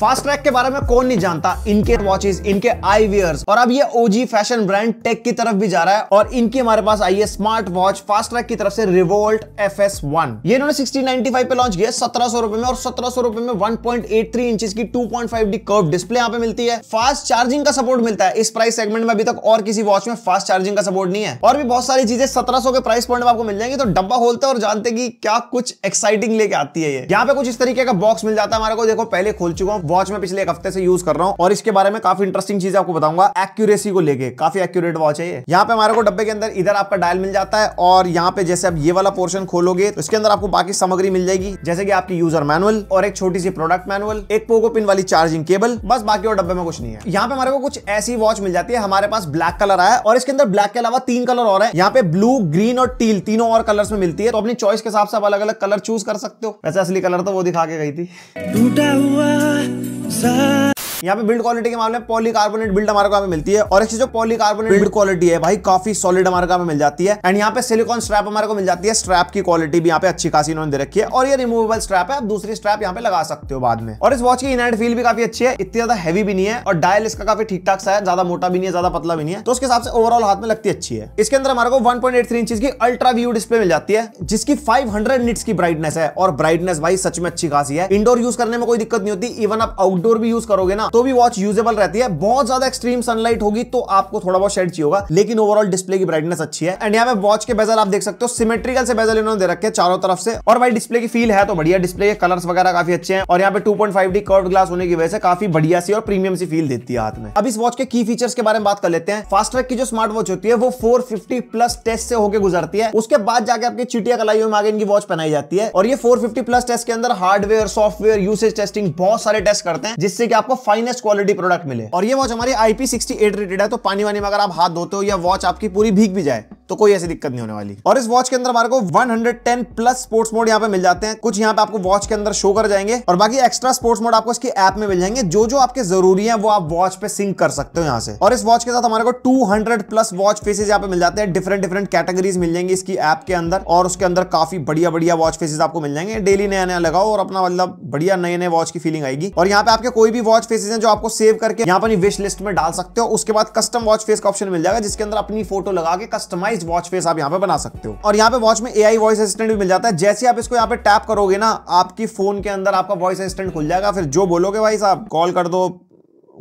fast track के बारे में कौन नहीं जानता इनके वॉचेस इनके आई वेयर्स और अब ये ओजी फैशन ब्रांड टेक की तरफ भी जा रहा है और इनकी हमारे पास आई है स्मार्ट वॉच फास्ट ट्रैक की तरफ से रिवोल्ट एफ एस वन ये इन्होंने सिक्सटी नाइनटी फाइव पे लॉन्च किया सत्रह सौ रुपए में और सत्रह सौ रुपए में one point eight three inch की two point five D curve display यहाँ पे मिलती है फास्ट चार्जिंग का सपोर्ट मिलता है इस प्राइस सेगमेंट में अभी तक और किसी वॉच में फास्ट चार्जिंग का सपोर्ट नहीं है और भी बहुत सारी चीजें सत्रह के प्राइस पॉइंट में आपको मिल जाएंगे तो डब्बा खोलते हैं और जानते हैं कि क्या कुछ एक्साइटिंग लेके आती है ये यहाँ पे कुछ इस तरीके का बॉक्स मिल जाता है हमारे को देखो पहले खोल चुका हूँ वॉच में पिछले एक हफ्ते से यूज कर रहा हूँ और इसके बारे में काफी इंटरेस्टिंग चीज आपको बताऊंगा एक्यूरेसी को लेके काफी एक्यूरेट वॉच है ये यहाँ पे हमारे को डब्बे के अंदर इधर आपका डायल मिल जाता है और यहाँ पे जैसे आप ये वाला पोर्शन खोलोगे तो इसके अंदर आपको बाकी सामग्री मिल जाएगी जैसे कि आपकी यूजर मैनुअल और एक छोटी सी प्रोडक्ट मैनुअल एक पोको पिन वाली चार्जिंग केबल बस बाकी और डब्बे में कुछ नहीं है यहाँ पे हमारे को कुछ ऐसी वॉच मिल जाती है हमारे पास ब्लैक कलर आया और इसके अंदर ब्लैक के अलावा तीन कलर और है यहाँ पे ब्लू ग्रीन और टील तीनों और कलर में मिलती है तो अपनी चॉइस के हिसाब से आप अलग अलग कलर चूज कर सकते हो वैसे असली कलर तो वो दिखा के गई थी टूटा हुआ 在。यहाँ पे बिल्ड क्वालिटी के मामले में पॉलीकार्बोनेट बिल्ड हमारे को मिलती है और एक जो पॉलीकार्बोनेट बिल्ड क्वालिटी है भाई काफी सॉलिड हमारे को मिल जाती है एंड यहाँ पे सिलिकॉन स्ट्रैप हमारे को मिल जाती है स्ट्रैप की क्वालिटी भी यहाँ पे अच्छी खासी इन्होंने दे रखी है और ये रिमूवेबल स्ट्रैप है आप दूसरी स्ट्रैप यहाँ पे लगा सकते हो बाद में और इस वॉच की इनहेड फील भी काफी अच्छी है इतनी ज्यादा हैवी भी नहीं है और डायल इसका काफी ठीक ठाक सा है ज्यादा मोटा भी नहीं है ज्यादा पतला भी नहीं है तो उसके हिसाब से ओवरऑल हाथ में लगती अच्छी है इसके अंदर हमारे को वन इंच की अल्ट्रा व्यू डिस्प्ले मिल जाती है जिसकी फाइव हंड्रेड की ब्राइटनेस है और ब्राइटनेस भाई सच में अच्छी खासी है इंडोर यूज करने में कोई दिक्कत नहीं होती इवन आप आउटडोर भी यूज करोगे ना तो भी वॉच यूजेबल रहती है बहुत ज्यादा एक्सट्रीम सनलाइट होगी तो आपको थोड़ा बहुत शेड चाहिए होगा लेकिन ओवरऑल डिस्प्ले की ब्राइटनेस अच्छी है एंड यहाँ पे वॉच के बेजल आप देख सकते हो सिमेट्रिकल से बेजल इन्होंने दे रखे चारों तरफ से और भाई डिस्प्ले की फील है तो बढ़िया डिस्प्ले के कलर्स वगैरह काफी अच्छे हैं और यहाँ पे टू पॉइंट ग्लास होने की वजह से काफी बढ़िया सी और प्रीमियम सी फील देती है हाथ में अब इस वॉच के की फीचर्स के बारे में बात कर लेते हैं फास्ट ट्रैक की जो स्मार्ट वॉच होती है वो फोर प्लस टेस्ट से होकर गुजरती है उसके बाद जाके आपकी चिटिया कलाई में आगे इनकी वॉच पहनाई जाती है और ये फोर प्लस टेस्ट के अंदर हार्डवेयर सॉफ्टवेयर यूसेज टेस्टिंग बहुत सारे टेस्ट करते हैं जिससे कि आपको फाइनेस्ट क्वालिटी प्रोडक्ट मिले और ये वॉच हमारी आईपी सिक्सटी रेटेड है तो पानी वानी में अगर आप हाथ धोते हो या वॉच आपकी पूरी भीग भी जाए तो कोई ऐसी दिक्कत नहीं होने वाली और इस वॉच के अंदर हमारे को 110 प्लस स्पोर्ट्स मोड यहाँ पे मिल जाते हैं कुछ यहाँ पे आपको वॉच के अंदर शो कर जाएंगे और बाकी एक्स्ट्रा स्पोर्ट्स मोड आपको इसकी ऐप में मिल जाएंगे जो जो आपके जरूरी है वो आप वॉच पे सिंक कर सकते हो यहाँ से और इस वॉच के साथ हमारे को टू प्लस वॉच फेसेस यहाँ पे मिल जाते हैं डिफरेंट डिफरेंट कैटेगरीज मिल जाएंगे इसकी ऐप के अंदर और उसके अंदर काफी बढ़िया बढ़िया वॉच फेसेज आपको मिल जाएंगे डेली नया नया लगाओ और अपना मतलब बढ़िया नए नए वॉच की फीलिंग आएगी और यहाँ पे आपके कोई भी वॉच फेसेज है जो आपको सेव करके यहाँ पर विश लिस्ट में डाल सकते हो उसके बाद कस्टम वॉच फेस का ऑप्शन मिल जाएगा जिसके अंदर अपनी फोटो लगा के कस्टमाइज कस्टमाइज वॉच फेस आप यहाँ पे बना सकते हो और यहाँ पे वॉच में आई वॉइस असिस्टेंट भी मिल जाता है जैसे आप इसको यहाँ पे टैप करोगे ना आपकी फोन के अंदर आपका वॉइस असिस्टेंट खुल जाएगा फिर जो बोलोगे भाई साहब कॉल कर दो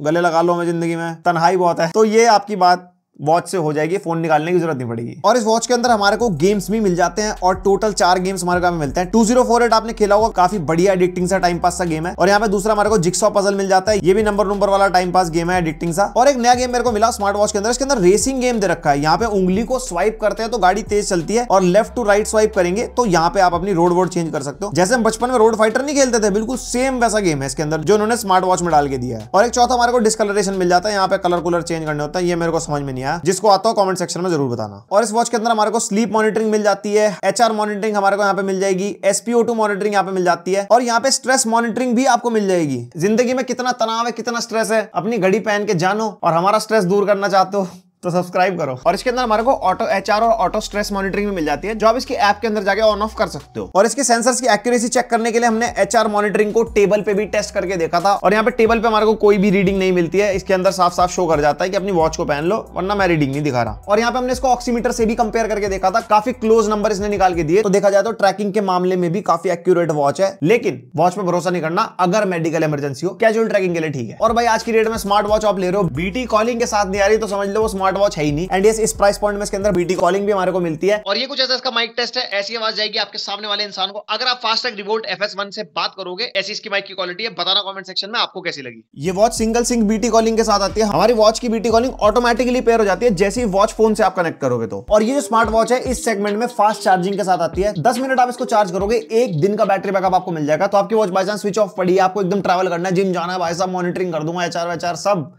गले लगा लो मैं जिंदगी में तनहाई बहुत है तो ये आपकी बात वॉच से हो जाएगी फोन निकालने की जरूरत नहीं पड़ेगी और इस वॉच के अंदर हमारे को गेम्स भी मिल जाते हैं और टोटल चार गेम्स हमारे को मिलते हैं टू जीरो फोर एट आपने खेला होगा काफी बढ़िया एडिक्टिंग सा टाइम पास सा गेम है और यहाँ पे दूसरा हमारे को जिक्सॉ पजल मिल जाता है ये भी नंबर नंबर वाला टाइम पास गेम है एडिक्टिंग सा और एक नया गेम मेरे को मिला स्मार्ट वॉच के अंदर इसके अंदर रेसिंग गेम दे रखा है यहाँ पे उंगली को स्वाइप करते हैं तो गाड़ी तेज चलती है और लेफ्ट टू राइट स्वाइप करेंगे तो यहाँ पे आप अपनी रोड वोड चेंज कर सकते हो जैसे हम बचपन में रोड फाइटर नहीं खेलते थे बिल्कुल सेम वैसा गेम है इसके अंदर जो उन्होंने स्मार्ट वॉच में डाल के दिया है और एक चौथा हमारे को डिस्कलरेशन मिल जाता है यहाँ पे कलर कुलर चेंज करने होता है ये मेरे को समझ में नहीं है जिसको आता हो कॉमेंट सेक्शन में जरूर बताना और इस वॉच के अंदर हमारे को स्लीप मॉनिटरिंग मिल जाती है एच मॉनिटरिंग हमारे को यहाँ पे मिल जाएगी एसपीओ टू मॉनिटरिंग यहाँ पे मिल जाती है और यहाँ पे स्ट्रेस मॉनिटरिंग भी आपको मिल जाएगी जिंदगी में कितना तनाव है कितना स्ट्रेस है अपनी घड़ी पहन के जानो और हमारा स्ट्रेस दूर करना चाहते हो तो सब्सक्राइब करो और इसके अंदर हमारे को ऑटो एच और ऑटो स्ट्रेस मॉनिटरिंग भी मिल जाती है जो आप इसके ऐप के अंदर जाके ऑन ऑफ कर सकते हो और इसके सेंसर्स की एक्यूरेसी चेक करने के लिए हमने एच मॉनिटरिंग को टेबल पे भी टेस्ट करके देखा था और यहाँ पे टेबल पे हमारे को कोई भी रीडिंग नहीं मिलती है इसके अंदर साफ साफ शो कर जाता है कि अपनी वॉच को पहन लो वरना मैं रीडिंग नहीं दिखा रहा और यहाँ पे हमने इसको ऑक्सीमीटर से भी कंपेयर करके देखा था काफी क्लोज नंबर इसने निकाल के दिए तो देखा जाए तो ट्रैकिंग के मामले में भी काफी एक्यूरेट वॉच है लेकिन वॉच में भरोसा नहीं करना अगर मेडिकल इमरजेंसी हो कैजुअल ट्रैकिंग के लिए ठीक है और भाई आज की डेट में स्मार्ट वॉच आप ले रहे हो बीटी कॉलिंग के साथ नहीं आ रही तो समझ लो स्मार्ट स्मार्ट वॉच है ही नहीं एंड yes, इस प्राइस पॉइंट में इसके अंदर बीटी कॉलिंग भी हमारे को मिलती है और ये कुछ ऐसा इसका माइक टेस्ट है ऐसी आवाज जाएगी आपके सामने वाले इंसान को अगर आप फास्ट रिवोल्ट एफ से बात करोगे ऐसी इसकी माइक की क्वालिटी है बताना कॉमेंट सेक्शन में आपको कैसी लगी ये वॉच सिंगल सिंग बीटी कॉलिंग के साथ आती है हमारी वॉच की बीटी कॉलिंग ऑटोमेटिकली पेयर हो जाती है जैसे ही वॉच फोन से आप कनेक्ट करोगे तो और ये जो स्मार्ट वॉच है इस सेगमेंट में फास्ट चार्जिंग के साथ आती है दस मिनट आप इसको चार्ज करोगे एक दिन का बैटरी बैकअप आपको मिल जाएगा तो आपकी watch by chance switch off पड़ी आपको एकदम ट्रैवल करना है जिम जाना है भाई साहब मॉनिटरिंग कर दूंगा एचआर वेचआर सब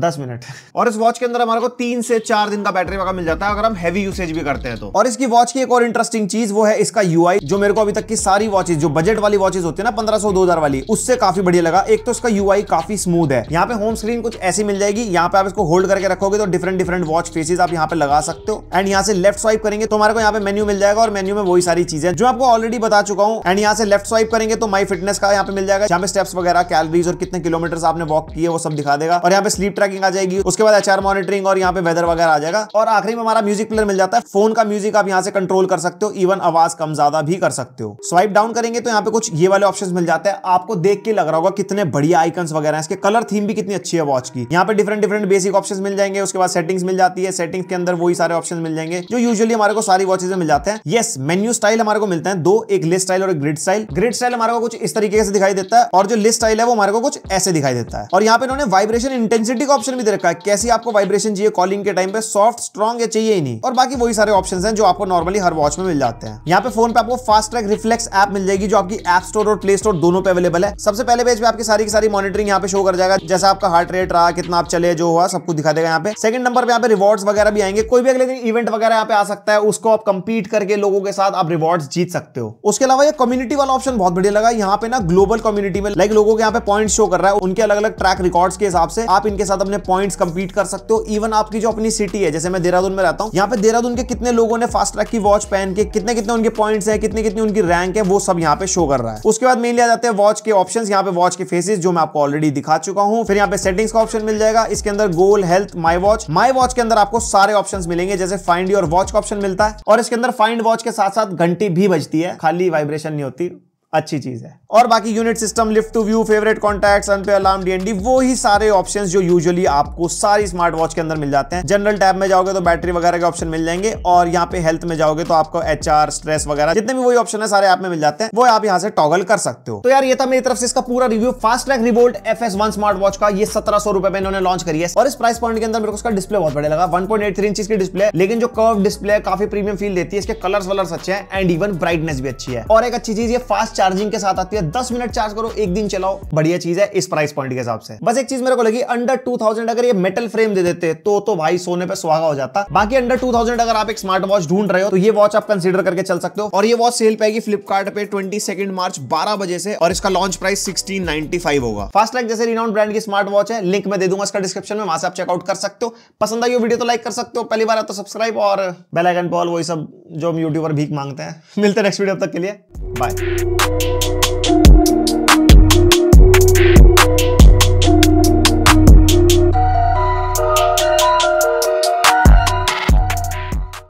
दस मिनट और इस वॉच के अंदर हमारे को तीन से चार दिन का बैटरी वगैरह मिल जाता है अगर हम हैवी यूसेज भी करते हैं तो और इसकी वॉच की एक और इंटरेस्टिंग चीज वो है इसका यूआई जो मेरे को अभी तक की सारी वॉचेज जो बजट वाली वॉचेज होती है ना पंद्रह सौ दो हजार वाली उससे काफी बढ़िया लगा एक तो इसका यूआई काफी स्मूथ है यहाँ पे होम स्क्रीन कुछ ऐसी मिल जाएगी यहाँ पे आप इसको होल्ड करके रखोगे तो डिफरेंट डिफरेंट वॉच फेसिस आप यहाँ पे लगा सकते हो एंड यहाँ से लेफ्ट स्वाइप करेंगे तो हमारे को यहाँ पे मेन्यू मिल जाएगा और मेन्यू में वही सारी चीजें जो आपको ऑलरेडी बता चुका हूँ एंड यहाँ से लेफ्ट स्वाइप करेंगे तो माई फिटनेस का यहाँ पे मिल जाएगा यहाँ पे स्टेप्स वगैरह कैलरीज और कितने किलोमीटर आपने वॉक किए वो सब दिखा देगा और यहाँ पे स्लीप ट्रैक ट्रैकिंग आ जाएगी उसके बाद एचआर मॉनिटरिंग और यहाँ पे वेदर वगैरह आ जाएगा और आखिरी में हमारा म्यूजिक प्लेयर मिल जाता है फोन का म्यूजिक आप यहाँ से कंट्रोल कर सकते हो इवन आवाज कम ज्यादा भी कर सकते हो स्वाइप डाउन करेंगे तो यहाँ पे कुछ ये वाले ऑप्शन मिल जाते हैं आपको देख के लग रहा होगा कितने बढ़िया आइकन वगैरह हैं इसके कलर थीम भी कितनी अच्छी है वॉच की यहाँ पे डिफरेंट डिफरेंट बेसिक ऑप्शन मिल जाएंगे उसके बाद सेटिंग्स मिल जाती है सेटिंग के अंदर वही सारे ऑप्शन मिल जाएंगे जो यूजली हमारे को सारी वॉचेज मिल जाते हैं येस मेन्यू स्टाइल हमारे को मिलते हैं दो एक लिस्ट स्टाइल और ग्रिड स्टाइल ग्रिड स्टाइल हमारे को कुछ इस तरीके से दिखाई देता है और जो लिस्ट स्टाइल है वो हमारे को कुछ ऐसे दिखाई देता है और यहाँ पे इन्होंने वाइब्रेशन इंटेंसिटी को ऑप्शन भी दे रखा है कैसी आपको वाइब्रेशन चाहिए कॉलिंग के टाइम पे सॉफ्ट स्ट्रॉन्ग या चाहिए ही नहीं और बाकी वही सारे ऑप्शन हैं जो आपको नॉर्मली हर वॉच में मिल जाते हैं यहाँ पे फोन पे आपको फास्ट ट्रैक रिफ्लेक्स एप मिल जाएगी जो आपकी एप स्टोर और प्ले स्टोर दोनों पे अवेलेबल है सबसे पहले पेज पे आपकी सारी की सारी मॉनिटरिंग यहाँ पे शो कर जाएगा जैसा आपका हार्ट रेट रहा कितना आप चले जो हुआ सब कुछ दिखा देगा यहाँ पे सेकंड नंबर पे यहाँ पे रिवॉर्ड्स वगैरह भी आएंगे कोई भी अगले दिन इवेंट वगैरह यहाँ पे आ सकता है उसको आप कंपीट करके लोगों के साथ आप रिवॉर्ड्स जीत सकते हो उसके अलावा ये कम्युनिटी वाला ऑप्शन बहुत बढ़िया लगा यहाँ पे ना ग्लोबल कम्युनिटी में लाइक लोगों के यहाँ पे पॉइंट शो कर रहा है उनके अलग अलग ट्रैक रिकॉर्ड्स के हिसाब से आप इनके साथ अपने पॉइंट्स कंप्लीट कर सकते हो इवन आपकी जो अपनी सिटी है जैसे मैं देहरादून में रहता हूँ यहाँ पे देहरादून के कितने लोगों ने फास्ट ट्रैक की वॉच पहन के कितने कितने उनके पॉइंट्स है कितने कितनी उनकी रैंक है वो सब यहाँ पे शो कर रहा है उसके बाद मेनली आ जाते हैं वॉच के ऑप्शन यहाँ पे वॉच के फेसेस जो मैं आपको ऑलरेडी दिखा चुका हूँ फिर यहाँ पे सेटिंग्स का ऑप्शन मिल जाएगा इसके अंदर goal health my watch my watch के अंदर आपको सारे ऑप्शन मिलेंगे जैसे फाइंड योर वॉच का ऑप्शन मिलता है और इसके अंदर फाइंड वॉच के साथ साथ घंटी भी बजती है खाली वाइब्रेशन नहीं होती अच्छी चीज है और बाकी unit system lift to view favourite contacts अनपे अलार्म डीएनडी वो ही सारे ऑप्शन जो यूजुअली आपको सारी स्मार्ट वॉच के अंदर मिल जाते हैं जनरल टैब में जाओगे तो बैटरी वगैरह के ऑप्शन मिल जाएंगे और यहाँ पे हेल्थ में जाओगे तो आपको एच स्ट्रेस वगैरह जितने भी वही ऑप्शन है सारे ऐप में मिल जाते हैं वो आप यहाँ से टॉगल कर सकते हो तो यार ये था मेरी तरफ से इसका पूरा review fast track revolt F S one smart watch का ये सत्रह सौ रुपए में इन्होंने लॉन्च करी है और इस प्राइस पॉइंट के अंदर मेरे को उसका डिस्प्ले बहुत बढ़िया लगा one point eight three inch की डिस्प्ले लेकिन जो कर्व डिस्प्ले है काफी प्रीमियम फील देती है इसके कलर्स वलर्स अच्छे हैं एंड इवन ब्राइटनेस भी अच्छी है और एक अच्छी चीज ये फास्ट चार्जिंग के साथ आती है है दस मिनट चार्ज करो एक दिन चलाओ बढ़िया चीज है इस प्राइस पॉइंट के हिसाब से बस एक चीज मेरे को लगी अंडर टू अगर ये मेटल फ्रेम दे देते तो तो भाई सोने पे सुहागा हो जाता बाकी अंडर टू अगर आप एक स्मार्ट वॉच ढूंढ रहे हो तो ये वॉच आप कंसिडर करके चल सकते हो और ये वॉच सेल पाएगी फ्लिपकार्ट पे ट्वेंटी मार्च बारह बजे से और इसका लॉन्च प्राइस सिक्सटीन होगा फास्ट लाइक जैसे रिनाउंड ब्रांड की स्मार्ट वॉच है लिंक में दे दूंगा इसका डिस्क्रिप्शन में वहां से आप चेकआउट कर सकते हो पसंद आई वीडियो तो लाइक कर सकते हो पहली बार तो सब्सक्राइब और बेलाइकन पॉल वही सब जो हम यूट्यूबर भीख मांगते हैं मिलते नेक्स्ट वीडियो तक के लिए बाय